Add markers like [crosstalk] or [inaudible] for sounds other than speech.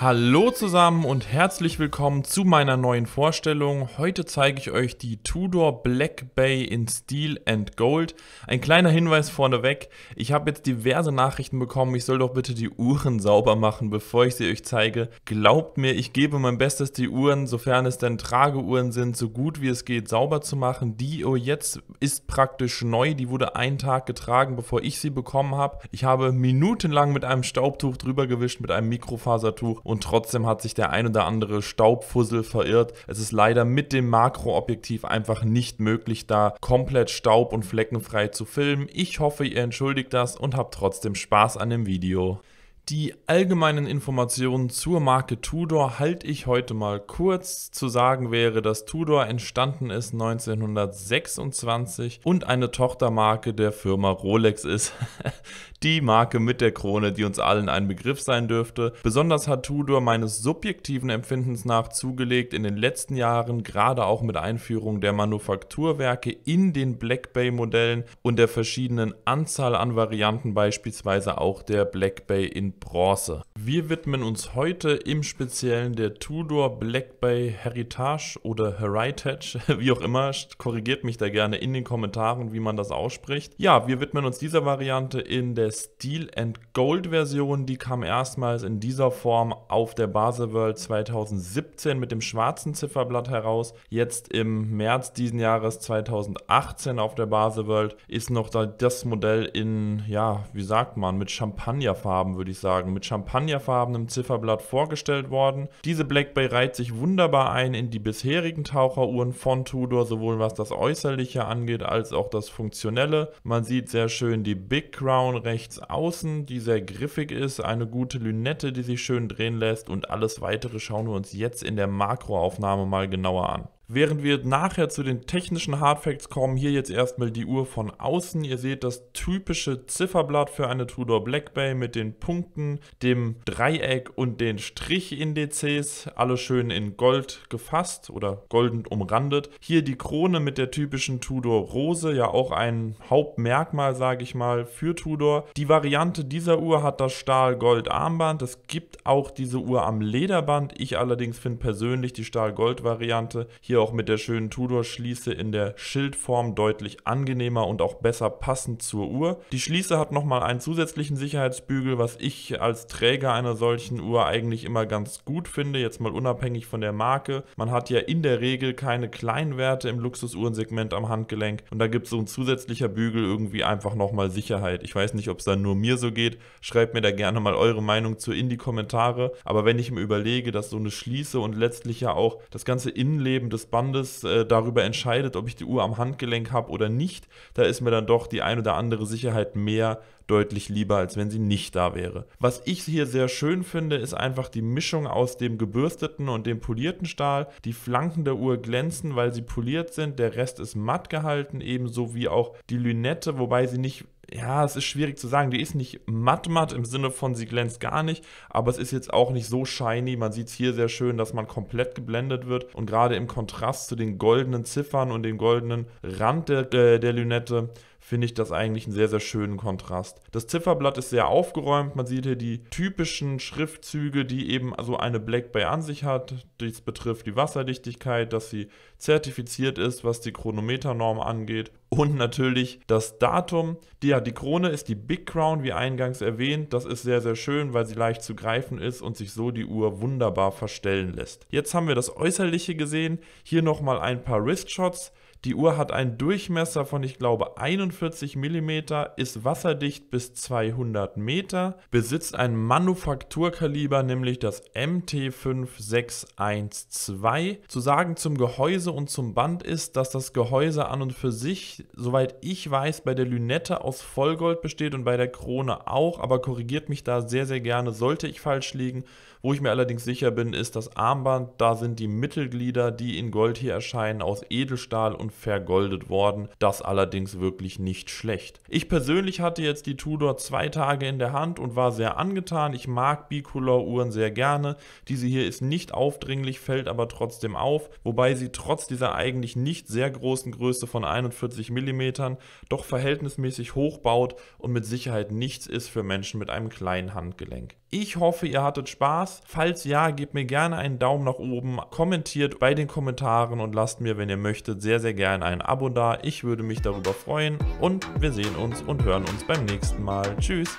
Hallo zusammen und herzlich willkommen zu meiner neuen Vorstellung. Heute zeige ich euch die Tudor Black Bay in Steel and Gold. Ein kleiner Hinweis vorneweg, ich habe jetzt diverse Nachrichten bekommen, ich soll doch bitte die Uhren sauber machen, bevor ich sie euch zeige. Glaubt mir, ich gebe mein Bestes, die Uhren, sofern es denn Trageuhren sind, so gut wie es geht sauber zu machen. Die Uhr oh, jetzt ist praktisch neu, die wurde einen Tag getragen, bevor ich sie bekommen habe. Ich habe minutenlang mit einem Staubtuch drüber gewischt, mit einem Mikrofasertuch und trotzdem hat sich der ein oder andere Staubfussel verirrt. Es ist leider mit dem Makroobjektiv einfach nicht möglich, da komplett staub- und fleckenfrei zu filmen. Ich hoffe, ihr entschuldigt das und habt trotzdem Spaß an dem Video. Die allgemeinen Informationen zur Marke Tudor halte ich heute mal kurz. Zu sagen wäre, dass Tudor entstanden ist 1926 und eine Tochtermarke der Firma Rolex ist. [laughs] die Marke mit der Krone, die uns allen ein Begriff sein dürfte. Besonders hat Tudor meines subjektiven Empfindens nach zugelegt in den letzten Jahren, gerade auch mit Einführung der Manufakturwerke in den Black Bay Modellen und der verschiedenen Anzahl an Varianten, beispielsweise auch der Black Bay in Bronze. Wir widmen uns heute im Speziellen der Tudor Black Bay Heritage oder Heritage, [laughs] wie auch immer. Korrigiert mich da gerne in den Kommentaren, wie man das ausspricht. Ja, wir widmen uns dieser Variante in der Steel and Gold Version. Die kam erstmals in dieser Form auf der Baselworld 2017 mit dem schwarzen Zifferblatt heraus. Jetzt im März diesen Jahres 2018 auf der Baselworld ist noch das Modell in, ja, wie sagt man, mit Champagnerfarben, würde ich sagen sagen, mit champagnerfarbenem Zifferblatt vorgestellt worden. Diese Black Bay reiht sich wunderbar ein in die bisherigen Taucheruhren von Tudor, sowohl was das Äußerliche angeht als auch das Funktionelle. Man sieht sehr schön die Big Crown rechts außen, die sehr griffig ist, eine gute Lünette, die sich schön drehen lässt und alles weitere schauen wir uns jetzt in der Makroaufnahme mal genauer an. Während wir nachher zu den technischen Hardfacts kommen, hier jetzt erstmal die Uhr von außen. Ihr seht das typische Zifferblatt für eine Tudor Black Bay mit den Punkten, dem Dreieck und den Strichindizes, alle schön in Gold gefasst oder golden umrandet. Hier die Krone mit der typischen Tudor Rose, ja auch ein Hauptmerkmal, sage ich mal, für Tudor. Die Variante dieser Uhr hat das Stahl-Gold-Armband. Es gibt auch diese Uhr am Lederband. Ich allerdings finde persönlich die Stahl-Gold-Variante hier hier auch mit der schönen Tudor-Schließe in der Schildform deutlich angenehmer und auch besser passend zur Uhr. Die Schließe hat nochmal einen zusätzlichen Sicherheitsbügel, was ich als Träger einer solchen Uhr eigentlich immer ganz gut finde, jetzt mal unabhängig von der Marke. Man hat ja in der Regel keine Kleinwerte im Luxusuhrensegment am Handgelenk und da gibt so ein zusätzlicher Bügel irgendwie einfach nochmal Sicherheit. Ich weiß nicht, ob es dann nur mir so geht. Schreibt mir da gerne mal eure Meinung zu in die Kommentare. Aber wenn ich mir überlege, dass so eine Schließe und letztlich ja auch das ganze Innenleben des Bandes äh, darüber entscheidet, ob ich die Uhr am Handgelenk habe oder nicht, da ist mir dann doch die ein oder andere Sicherheit mehr deutlich lieber, als wenn sie nicht da wäre. Was ich hier sehr schön finde, ist einfach die Mischung aus dem gebürsteten und dem polierten Stahl. Die Flanken der Uhr glänzen, weil sie poliert sind, der Rest ist matt gehalten, ebenso wie auch die Lünette, wobei sie nicht ja, es ist schwierig zu sagen. Die ist nicht matt-matt im Sinne von, sie glänzt gar nicht, aber es ist jetzt auch nicht so shiny. Man sieht es hier sehr schön, dass man komplett geblendet wird. Und gerade im Kontrast zu den goldenen Ziffern und dem goldenen Rand der, äh, der Lünette finde ich das eigentlich einen sehr, sehr schönen Kontrast. Das Zifferblatt ist sehr aufgeräumt. Man sieht hier die typischen Schriftzüge, die eben so eine Black Bay an sich hat. Dies betrifft die Wasserdichtigkeit, dass sie zertifiziert ist, was die Chronometernorm angeht. Und natürlich das Datum. Die, ja, die Krone ist die Big Crown, wie eingangs erwähnt. Das ist sehr, sehr schön, weil sie leicht zu greifen ist und sich so die Uhr wunderbar verstellen lässt. Jetzt haben wir das Äußerliche gesehen. Hier nochmal ein paar Wristshots. Die Uhr hat einen Durchmesser von, ich glaube, 41 mm, ist wasserdicht bis 200 Meter, besitzt ein Manufakturkaliber, nämlich das MT5612. Zu sagen zum Gehäuse und zum Band ist, dass das Gehäuse an und für sich, soweit ich weiß, bei der Lünette aus Vollgold besteht und bei der Krone auch, aber korrigiert mich da sehr, sehr gerne, sollte ich falsch liegen. Wo ich mir allerdings sicher bin, ist das Armband. Da sind die Mittelglieder, die in Gold hier erscheinen, aus Edelstahl und schon vergoldet worden. Das allerdings wirklich nicht schlecht. Ich persönlich hatte jetzt die Tudor zwei Tage in der Hand und war sehr angetan. Ich mag Bicolor-Uhren sehr gerne. Diese hier ist nicht aufdringlich, fällt aber trotzdem auf, wobei sie trotz dieser eigentlich nicht sehr großen Größe von 41 mm doch verhältnismäßig hoch baut und mit Sicherheit nichts ist für Menschen mit einem kleinen Handgelenk. Ich hoffe, ihr hattet Spaß. Falls ja, gebt mir gerne einen Daumen nach oben, kommentiert bei den Kommentaren und lasst mir, wenn ihr möchtet, sehr, sehr gern ein Abo da. Ich würde mich darüber freuen und wir sehen uns und hören uns beim nächsten Mal. Tschüss!